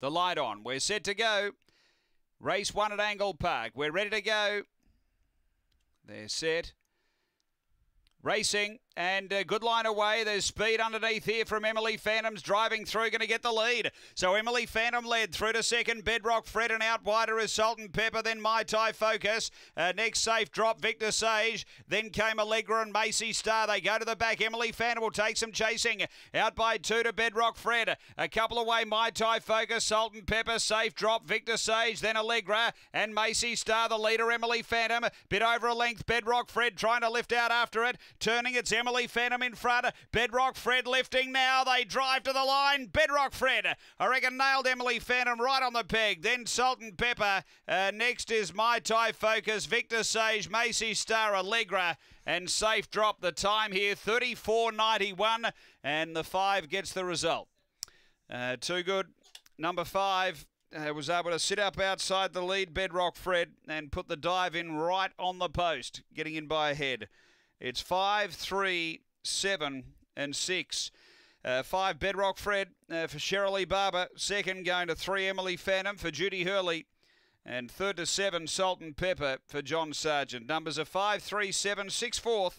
The light on. We're set to go. Race one at Angle Park. We're ready to go. They're set. Racing. And a uh, good line away. There's speed underneath here from Emily Phantom's driving through, going to get the lead. So Emily Phantom led through to second. Bedrock Fred and out wider is Salt and Pepper. Then My Tai Focus. Uh, next safe drop, Victor Sage. Then came Allegra and Macy Star. They go to the back. Emily Phantom will take some chasing. Out by two to Bedrock Fred. A couple away, My Tai Focus, Salt and Pepper. Safe drop, Victor Sage. Then Allegra and Macy Star. The leader, Emily Phantom. Bit over a length. Bedrock Fred trying to lift out after it. Turning, it's Emily. Emily Phantom in front. Bedrock Fred lifting now. They drive to the line. Bedrock Fred, I reckon, nailed Emily Phantom right on the peg. Then Salt and Pepper. Uh, next is My Thai Focus, Victor Sage, Macy Star, Allegra, and Safe Drop. The time here, 34.91, and the five gets the result. Uh, too good. Number five, uh, was able to sit up outside the lead bedrock Fred and put the dive in right on the post, getting in by a head. It's five, three, seven, and six. Uh, five, Bedrock Fred uh, for Lee Barber. Second, going to three, Emily Phantom for Judy Hurley. And third to seven, Salt and Pepper for John Sargent. Numbers are five, three, seven, six, fourth.